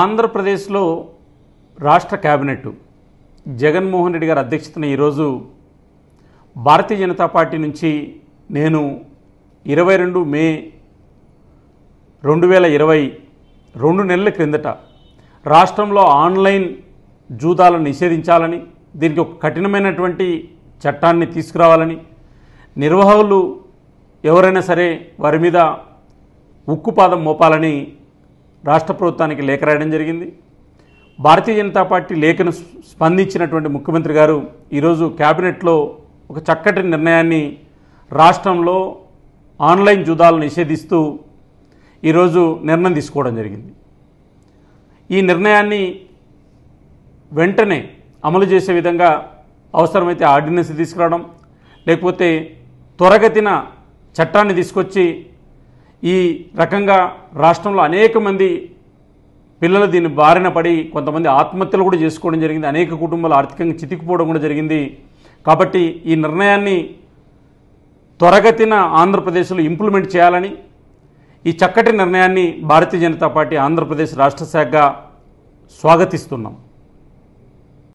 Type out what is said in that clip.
ఆంధ్రప్రదేశ్లో రాష్ట్ర కేబినెట్ జగన్మోహన్ రెడ్డి గారి అధ్యక్షతన ఈరోజు భారతీయ జనతా పార్టీ నుంచి నేను ఇరవై రెండు మే రెండు వేల ఇరవై రెండు నెలల క్రిందట రాష్ట్రంలో ఆన్లైన్ జూదాలను నిషేధించాలని దీనికి ఒక కఠినమైనటువంటి చట్టాన్ని తీసుకురావాలని నిర్వాహకులు ఎవరైనా సరే వారి మీద ఉక్కుపాదం మోపాలని రాష్ట్ర ప్రభుత్వానికి లేఖ రాయడం జరిగింది భారతీయ జనతా పార్టీ లేఖను స్పందించినటువంటి ముఖ్యమంత్రి గారు ఈరోజు క్యాబినెట్లో ఒక చక్కటి నిర్ణయాన్ని రాష్ట్రంలో ఆన్లైన్ జూదాలను నిషేధిస్తూ ఈరోజు నిర్ణయం తీసుకోవడం జరిగింది ఈ నిర్ణయాన్ని వెంటనే అమలు చేసే విధంగా అవసరమైతే ఆర్డినెన్స్ తీసుకురావడం లేకపోతే త్వరగతిన చట్టాన్ని తీసుకొచ్చి ఈ రకంగా రాష్ట్రంలో అనేక మంది పిల్లలు దీని బారిన పడి కొంతమంది ఆత్మహత్యలు కూడా చేసుకోవడం జరిగింది అనేక కుటుంబాలు ఆర్థికంగా చితికిపోవడం కూడా జరిగింది కాబట్టి ఈ నిర్ణయాన్ని త్వరగతిన ఆంధ్రప్రదేశ్లో ఇంప్లిమెంట్ చేయాలని ఈ చక్కటి నిర్ణయాన్ని భారతీయ జనతా పార్టీ ఆంధ్రప్రదేశ్ రాష్ట్ర శాఖగా స్వాగతిస్తున్నాం